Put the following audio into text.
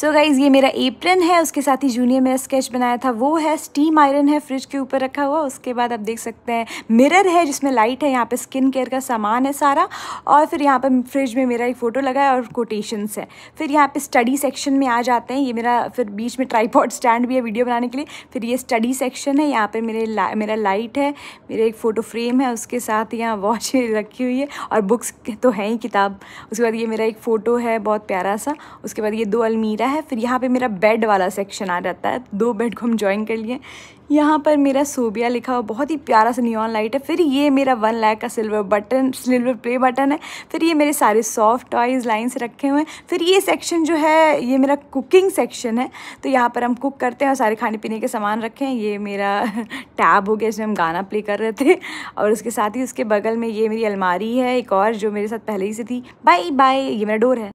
सो so guys ये मेरा apron है उसके साथ ही जूनियर मेरा स्केच बनाया था वो है स्टीम आयरन है फ्रिज के ऊपर रखा हुआ उसके बाद आप देख सकते हैं मिरर है जिसमें लाइट है यहाँ पे स्किन केयर का सामान है सारा और फिर यहाँ पे फ्रिज में मेरा एक फ़ोटो लगा है और कोटेशंस है फिर यहाँ पे स्टडी सेक्शन में आ जाते हैं ये मेरा फिर बीच में ट्राईपॉड स्टैंड भी है वीडियो बनाने के लिए फिर ये स्टडी सेक्शन है यहाँ पर मेरे ला, मेरा लाइट है मेरा एक फ़ोटो फ्रेम है उसके साथ यहाँ वॉच रखी हुई है और बुक्स तो है ही किताब उसके बाद ये मेरा एक फ़ोटो है बहुत प्यारा सा उसके बाद ये दो अलमीरा लिया है फिर यहाँ पे मेरा बेड वाला सेक्शन आ जाता है दो बेड को हम ज्वाइन कर लिए यहाँ पर मेरा सोबिया लिखा हुआ बहुत ही प्यारा सा नियॉन लाइट है फिर ये मेरा वन लैक का silver button silver play button है फिर ये मेरे सारे सॉफ्ट टॉयज़ लाइन्स रखे हुए हैं फिर ये सेक्शन जो है ये मेरा कुकिंग सेक्शन है तो यहाँ पर हम कुक करते हैं और सारे खाने पीने के सामान रखे हैं ये मेरा टैब हो गया इसमें हम गाना प्ले कर रहे थे और उसके साथ ही उसके बगल में ये मेरी अलमारी है एक और जो मेरे साथ पहले ही से थी बाई बाय ये मेरा डोर है